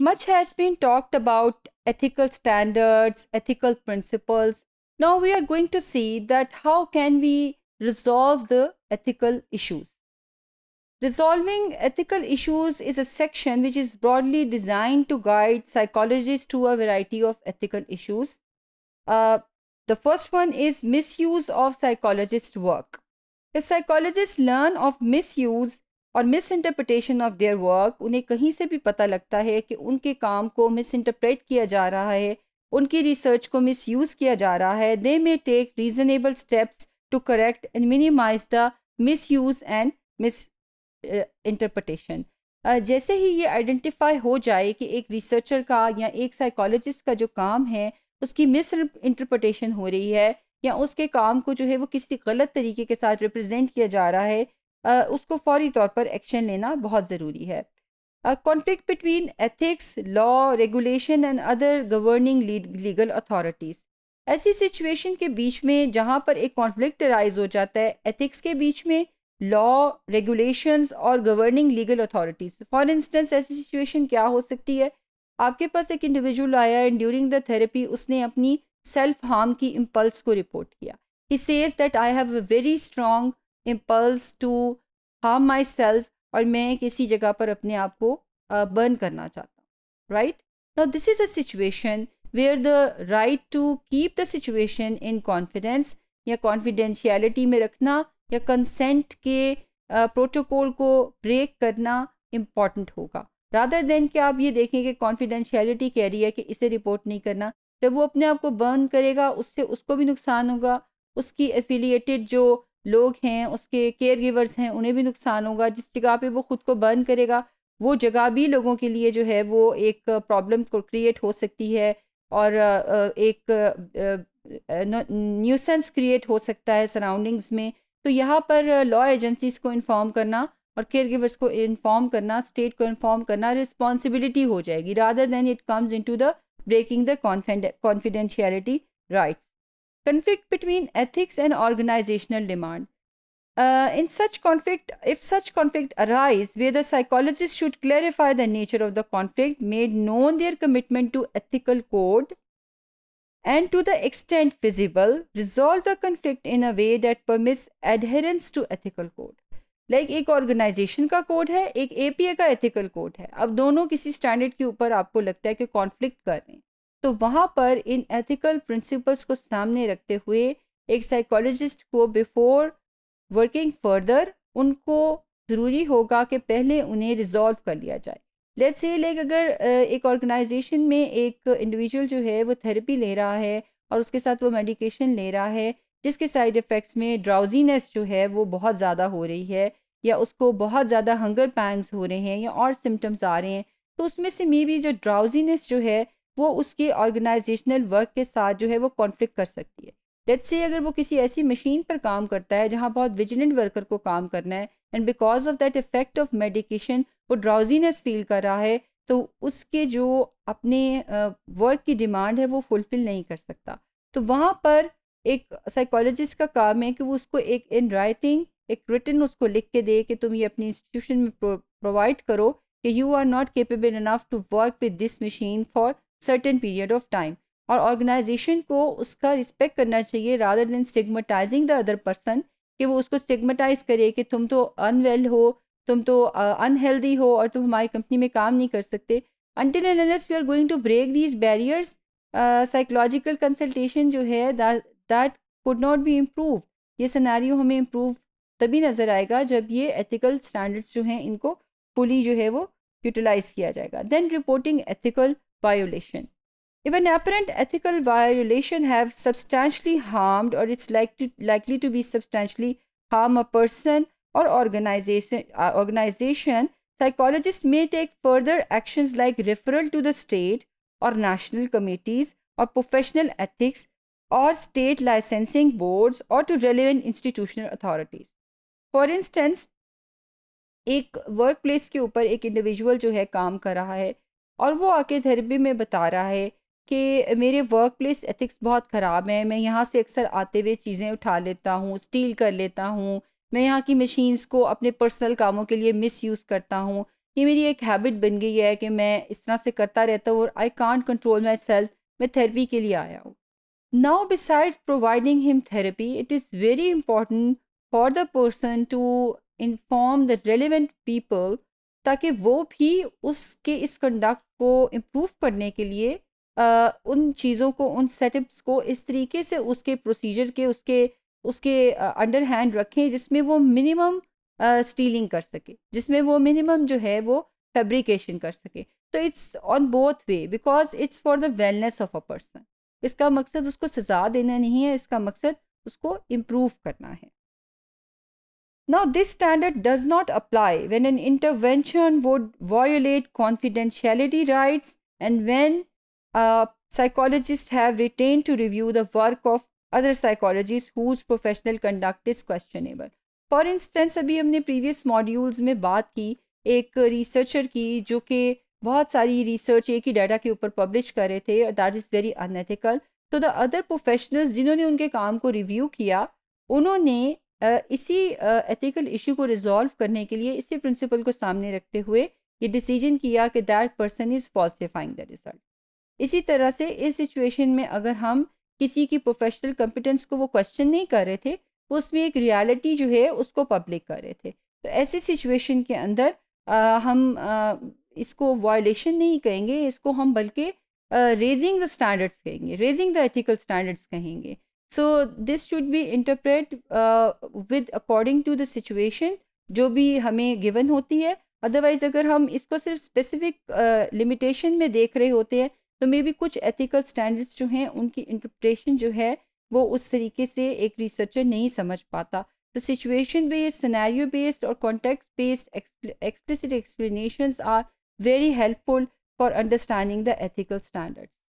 Much has been talked about ethical standards, ethical principles. Now we are going to see that how can we resolve the ethical issues. Resolving ethical issues is a section which is broadly designed to guide psychologists to a variety of ethical issues. Uh, the first one is misuse of psychologist work. If psychologists learn of misuse, और misinterpretation of their work उन्हें कहीं से भी पता लगता है कि उनके काम को मिस इंटरप्रेट किया जा रहा है उनकी रिसर्च को मिस यूज़ किया जा रहा है they may take reasonable steps to correct and minimise the misuse and misinterpretation जैसे ही ये आइडेंटिफाई हो जाए कि एक रिसर्चर का या एक साइकोलॉजिस्ट का जो काम है उसकी मिस इंटरप्रटेशन हो रही है या उसके काम को जो है वो किसी गलत तरीके के साथ रिप्रेजेंट किया जा रहा है उसको फौरी तौर पर एक्शन लेना बहुत ज़रूरी है conflict between ethics law regulation and other governing legal authorities ऐसी सिचुएशन के बीच में जहाँ पर एक कॉन्फ्लिक्ट राइज हो जाता है एथिक्स के बीच में लॉ रेगुलेशंस और governing legal authorities for instance ऐसी सिचुएशन क्या हो सकती है आपके पास एक इंडिविजुअल आया एंड ड्यूरिंग द थेरेपी उसने अपनी सेल्फ हार्म की इम्पल्स को रिपोर्ट किया he says that I have a very strong impulse to harm myself और मैं किसी जगह पर अपने आप को बर्न करना चाहता हूँ right now this is a situation where the right to keep the situation in confidence या कॉन्फिडेंशियलिटी में रखना या कंसेंट के प्रोटोकॉल को ब्रेक करना इम्पॉर्टेंट होगा रादर देन कि आप ये देखें कि कॉन्फिडेंशियलिटी कह रही है कि इसे रिपोर्ट नहीं करना जब वो अपने आप को बर्न करेगा उससे उसको भी नुकसान होगा उसकी एफिलिएटेड जो लोग हैं उसके केयर गिवर्स हैं उन्हें भी नुकसान होगा जिस जगह पे वो खुद को बर्न करेगा वो जगह भी लोगों के लिए जो है वो एक प्रॉब्लम को क्रिएट हो सकती है और एक न्यूसेंस क्रिएट हो सकता है सराउंडिंग्स में तो यहाँ पर लॉ एजेंसीज को इन्फॉर्म करना और केयर गिवर्स को इन्फॉर्म करना स्टेट को इन्फॉर्म करना रिस्पॉन्सिबिलिटी हो जाएगी rather than it comes into the breaking the confidentiality rights conflict between ethics and organizational demand. Uh, in such conflict, if such conflict arise, where the psychologist should clarify the nature of the conflict, made known their commitment to ethical code, and to the extent feasible, resolve the conflict in a way that permits adherence to ethical code. Like like एक organisation का code है एक APA का ethical code है अब दोनों किसी standard के ऊपर आपको लगता है कि कॉन्फ्लिक्ट कर रहे हैं तो वहाँ पर इन एथिकल प्रिंसिपल्स को सामने रखते हुए एक साइकोलॉजिस्ट को बिफोर वर्किंग फर्दर उनको ज़रूरी होगा कि पहले उन्हें रिजॉल्व कर लिया जाए लेट्स से लाइक अगर एक ऑर्गेनाइजेशन में एक इंडिविजुअल जो है वो थेरेपी ले रहा है और उसके साथ वो मेडिकेशन ले रहा है जिसके साइड इफ़ेक्ट्स में ड्राउजीनेस जो है वो बहुत ज़्यादा हो रही है या उसको बहुत ज़्यादा हंगर पैंग्स हो रहे हैं या और सिम्टम्स आ रहे हैं तो उसमें से मे बी जो ड्राउजीनेस जो है वो उसके ऑर्गेनाइजेशनल वर्क के साथ जो है वो कॉन्फ्लिक्ट कर सकती है लेट्स से अगर वो किसी ऐसी मशीन पर काम करता है जहाँ बहुत विजिलेंट वर्कर को काम करना है and because of that effect of medication वो ड्राउजीनेस फील कर रहा है तो उसके जो अपने वर्क की डिमांड है वो फुलफिल नहीं कर सकता तो वहाँ पर एक साइकोलॉजिस्ट का काम है कि वो उसको एक इन राइटिंग एक रिटर्न उसको लिख के दे कि तुम ये अपनी इंस्टीट्यूशन में प्रोवाइड करो कि you are not capable enough to work with this machine for certain period of time और ऑर्गेनाइजेशन को उसका रिस्पेक्ट करना चाहिए rather than stigmatising the other person कि वो उसको स्टिग्माटाइज करे कि तुम तो अनवेल हो तुम तो अनहेल्दी हो और तुम हमारी कंपनी में काम नहीं कर सकते until and unless we are going to break these barriers psychological consultation जो है that could not be improve ये सिनारियो हमें इम्प्रूव तभी नज़र आएगा जब ये एथिकल स्टैंडर्ड्स जो हैं इनको फुली जो है वो यूटिलाइज किया जाएगा then reporting ethical violation. If an apparent ethical violation have substantially harmed or it's like to, likely to be substantially harm a person or organization, uh, organization, psychologists may take further actions like referral to the state or national committees or professional ethics or state licensing boards or to relevant institutional authorities. For instance, एक workplace के ऊपर एक individual जो है काम कर रहा है और वो आके थेरेपी में बता रहा है कि मेरे वर्क प्लेस एथिक्स बहुत ख़राब है मैं यहाँ से अक्सर आते हुए चीज़ें उठा लेता हूँ स्टील कर लेता हूँ मैं यहाँ की मशीन्स को अपने पर्सनल कामों के लिए मिस यूज़ करता हूँ ये मेरी एक हैबिट बन गई है कि मैं इस तरह से करता रहता हूँ और I can't control myself मैं थेरेपी के लिए आया हूँ now besides providing him therapy it is very important for the person to inform the relevant people ताकि वो भी उसके इस कंडक्ट को इम्प्रूव करने के लिए आ, उन चीज़ों को उन सेटअप्स को इस तरीके से उसके प्रोसीजर के उसके उसके अंडर हैंड रखें जिसमें वो मिनिमम स्टीलिंग कर सके जिसमें वो मिनिमम जो है वो फेब्रिकेशन कर सके तो it's on both way because it's for the wellness of a person इसका मकसद उसको सजा देना नहीं है इसका मकसद उसको इम्प्रूव करना है Now, this standard does not apply when an intervention would violate confidentiality rights and when a psychologist have retained to review the work of other psychologists whose professional conduct is questionable. For instance, अभी हमने previous modules में बात की एक researcher की जो कि बहुत सारी research एक ही data के ऊपर publish कर रहे थे that is very unethical. तो the other professionals जिन्होंने उनके काम को review किया उन्होंने इसी एथिकल इशू को रिजॉल्व करने के लिए इसी प्रिंसिपल को सामने रखते हुए ये डिसीजन किया कि that person is falsifying the result इसी तरह से इस सिचुएशन में अगर हम किसी की प्रोफेशनल कॉम्पिटेंस को वो क्वेश्चन नहीं कर रहे थे तो उसमें एक रियलिटी जो है उसको पब्लिक कर रहे थे तो ऐसे सिचुएशन के अंदर आ, हम आ, इसको वायलेशन नहीं कहेंगे इसको हम बल्कि रेजिंग द स्टैंडर्ड्स कहेंगे रेजिंग द एथिकल स्टैंडर्ड्स कहेंगे so this should be interpret with according to the situation जो भी हमें गिवन होती है अदरवाइज अगर हम इसको सिर्फ स्पेसिफिक लिमिटेशन uh, में देख रहे होते हैं तो मे बी कुछ एथिकल स्टैंडर्ड्स जो हैं उनकी इंटरप्रटेशन जो है वो उस तरीके से एक रिसर्चर नहीं समझ पाता तो सिचुएशन बेस्ड सिनेरियो बेस्ड और context based explicit explanations are very helpful for understanding the ethical standards